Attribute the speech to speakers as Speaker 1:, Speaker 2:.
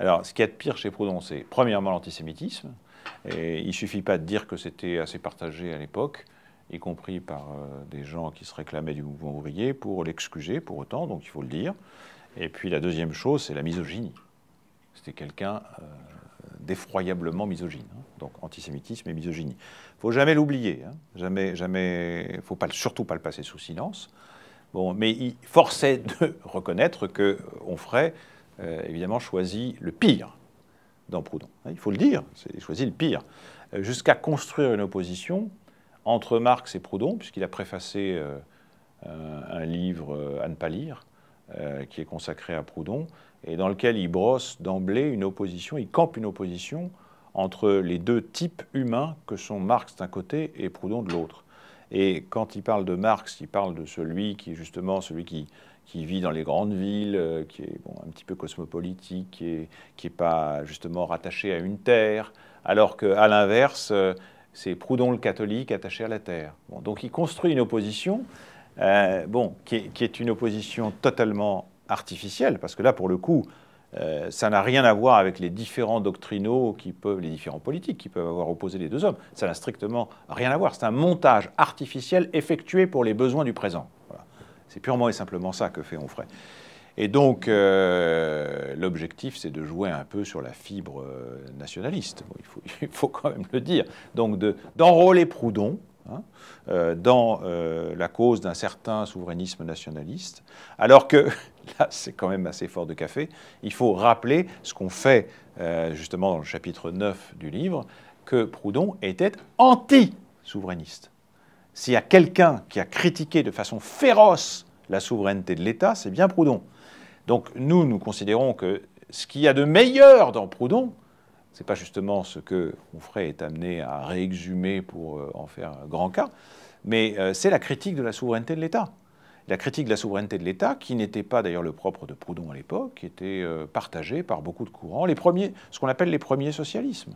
Speaker 1: Alors, ce qu'il y a de pire chez Proudhon, c'est premièrement l'antisémitisme. Et il ne suffit pas de dire que c'était assez partagé à l'époque, y compris par euh, des gens qui se réclamaient du mouvement ouvrier, pour l'excuser pour autant, donc il faut le dire. Et puis la deuxième chose, c'est la misogynie. C'était quelqu'un euh, d'effroyablement misogyne. Hein. Donc antisémitisme et misogynie. Il ne faut jamais l'oublier. Hein. Jamais, jamais. faut surtout pas le passer sous silence. Bon, mais il forçait de reconnaître qu'on ferait euh, évidemment choisi le pire dans Proudhon. Hein, il faut le dire, c'est choisi le pire. Euh, jusqu'à construire une opposition entre Marx et Proudhon, puisqu'il a préfacé euh, un, un, livre à ne pas lire, qui est consacré à Proudhon, et dans lequel il brosse d'emblée une opposition, il campe une opposition entre les deux types humains que sont Marx d'un côté et Proudhon de l'autre. Et quand il parle de Marx, il parle de celui qui, justement, celui qui, qui vit dans les grandes villes, euh, qui est bon, un petit peu cosmopolitique, qui n'est qui pas justement rattaché à une terre, alors qu'à l'inverse, euh, c'est Proudhon le catholique attaché à la terre. donc il construit une opposition, euh, bon, qui est, une opposition totalement artificielle, parce que là, pour le coup, euh, ça n'a rien à voir avec les différents doctrinaux qui peuvent, les différents politiques qui peuvent avoir opposé les deux hommes. Ça n'a strictement rien à voir. C'est un montage artificiel effectué pour les besoins du présent. C'est purement et simplement ça que fait Onfray. Et donc, euh, l'objectif, c'est de jouer un peu sur la fibre euh, nationaliste. il, faut, quand même le dire. Donc, d'enrôler Proudhon, Hein, euh, dans euh, la cause d'un certain souverainisme nationaliste, alors que, là c'est quand même assez fort de café, il faut rappeler ce qu'on fait euh, justement dans le chapitre 9 du livre, que Proudhon était anti-souverainiste. S'il y a quelqu'un qui a critiqué de façon féroce la souveraineté de l'État, c'est bien Proudhon. Donc nous, nous considérons que ce qu'il y a de meilleur dans Proudhon, ce n'est pas justement ce que Onfray est amené à réexhumer pour euh, en faire un grand cas, mais euh, c'est la critique de la souveraineté de l'État. La critique de la souveraineté de l'État, qui n'était pas d'ailleurs le propre de Proudhon à l'époque, qui était euh, partagée par beaucoup de courants, les premiers, ce qu'on appelle les premiers socialismes.